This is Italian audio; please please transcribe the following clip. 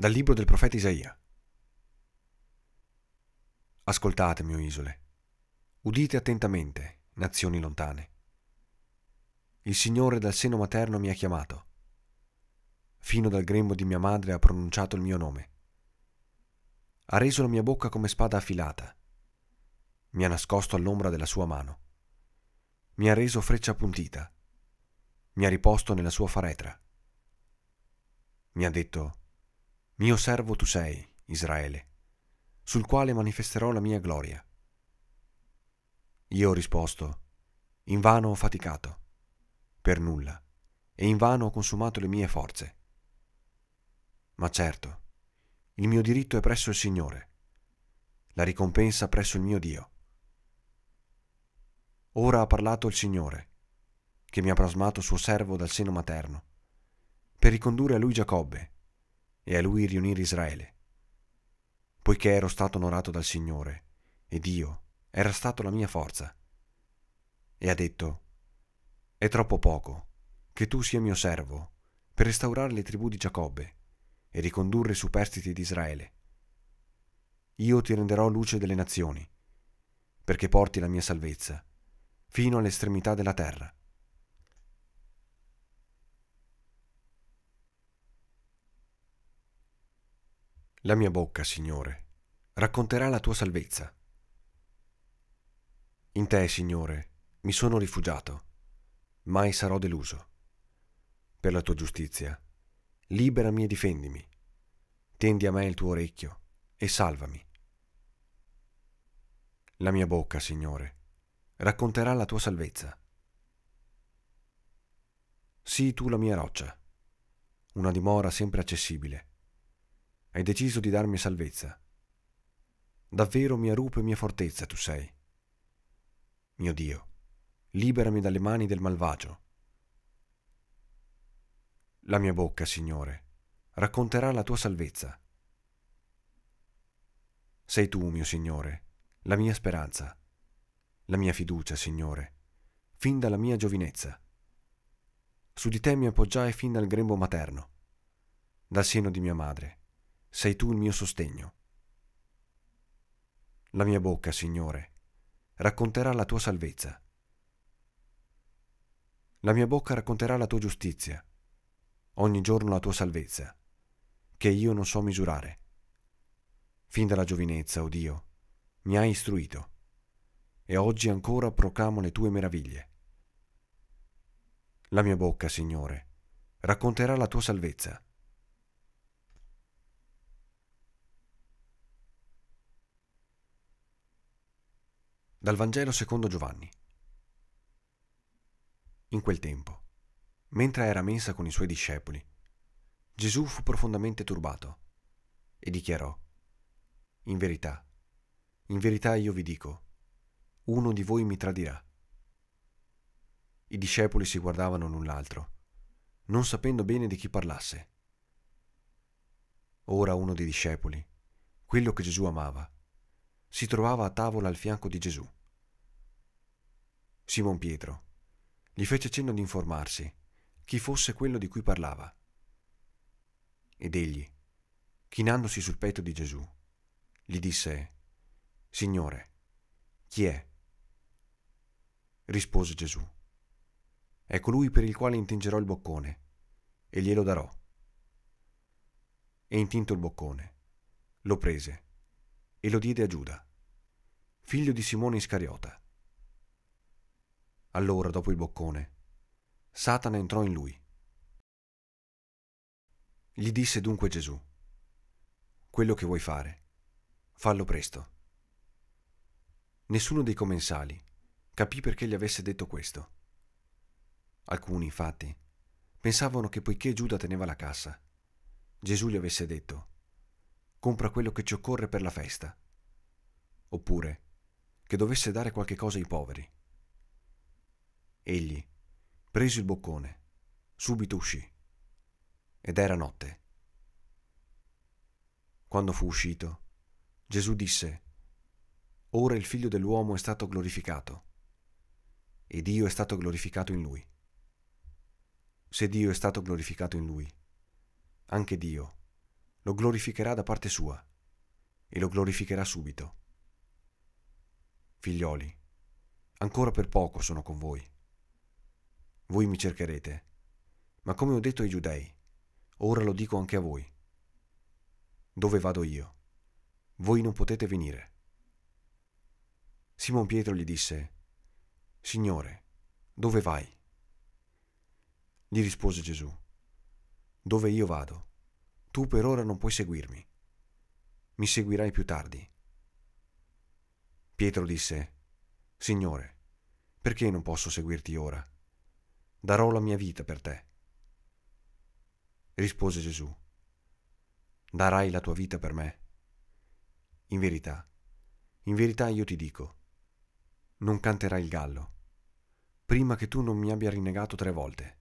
Dal libro del profeta Isaia. Ascoltate, mio isole, udite attentamente, nazioni lontane. Il Signore dal seno materno mi ha chiamato, fino dal grembo di mia madre ha pronunciato il mio nome. Ha reso la mia bocca come spada affilata, mi ha nascosto all'ombra della sua mano, mi ha reso freccia puntita, mi ha riposto nella sua faretra. Mi ha detto, mio servo tu sei, Israele, sul quale manifesterò la mia gloria. Io ho risposto, invano ho faticato, per nulla, e invano ho consumato le mie forze. Ma certo, il mio diritto è presso il Signore, la ricompensa presso il mio Dio. Ora ha parlato il Signore, che mi ha plasmato suo servo dal seno materno, per ricondurre a lui Giacobbe e a lui riunire Israele, poiché ero stato onorato dal Signore, e Dio era stato la mia forza. E ha detto, è troppo poco che tu sia mio servo per restaurare le tribù di Giacobbe e ricondurre i superstiti di Israele. Io ti renderò luce delle nazioni, perché porti la mia salvezza fino all'estremità della terra. La mia bocca, Signore, racconterà la tua salvezza. In te, Signore, mi sono rifugiato, mai sarò deluso. Per la tua giustizia, liberami e difendimi. Tendi a me il tuo orecchio e salvami. La mia bocca, Signore, racconterà la tua salvezza. Sii tu la mia roccia, una dimora sempre accessibile hai deciso di darmi salvezza. Davvero mia rupe e mia fortezza tu sei. Mio Dio, liberami dalle mani del malvagio. La mia bocca, Signore, racconterà la tua salvezza. Sei tu, mio Signore, la mia speranza, la mia fiducia, Signore, fin dalla mia giovinezza. Su di te mi appoggiai fin dal grembo materno, dal seno di mia madre sei tu il mio sostegno. La mia bocca, Signore, racconterà la tua salvezza. La mia bocca racconterà la tua giustizia, ogni giorno la tua salvezza, che io non so misurare. Fin dalla giovinezza, o oh Dio, mi hai istruito, e oggi ancora proclamo le tue meraviglie. La mia bocca, Signore, racconterà la tua salvezza Dal Vangelo secondo Giovanni. In quel tempo, mentre era mensa con i suoi discepoli, Gesù fu profondamente turbato e dichiarò, In verità, in verità io vi dico, uno di voi mi tradirà. I discepoli si guardavano l'un l'altro, non sapendo bene di chi parlasse. Ora uno dei discepoli, quello che Gesù amava, si trovava a tavola al fianco di Gesù. Simon Pietro gli fece cenno di informarsi chi fosse quello di cui parlava. Ed egli, chinandosi sul petto di Gesù, gli disse, Signore, chi è? Rispose Gesù, è colui per il quale intingerò il boccone, e glielo darò. E intinto il boccone, lo prese e lo diede a Giuda, figlio di Simone Iscariota. Allora, dopo il boccone, Satana entrò in lui. Gli disse dunque Gesù, quello che vuoi fare, fallo presto. Nessuno dei commensali capì perché gli avesse detto questo. Alcuni, infatti, pensavano che poiché Giuda teneva la cassa, Gesù gli avesse detto, compra quello che ci occorre per la festa. Oppure che dovesse dare qualche cosa ai poveri. Egli preso il boccone, subito uscì. Ed era notte. Quando fu uscito, Gesù disse, Ora il figlio dell'uomo è stato glorificato, e Dio è stato glorificato in lui. Se Dio è stato glorificato in lui, anche Dio lo glorificherà da parte sua e lo glorificherà subito. Figlioli, ancora per poco sono con voi. Voi mi cercherete, ma come ho detto ai giudei, ora lo dico anche a voi. Dove vado io? Voi non potete venire. Simon Pietro gli disse, Signore, dove vai? Gli rispose Gesù, Dove io vado, tu per ora non puoi seguirmi. Mi seguirai più tardi. Pietro disse, Signore, perché non posso seguirti ora? Darò la mia vita per te. Rispose Gesù, darai la tua vita per me? In verità, in verità io ti dico, non canterai il gallo, prima che tu non mi abbia rinnegato tre volte.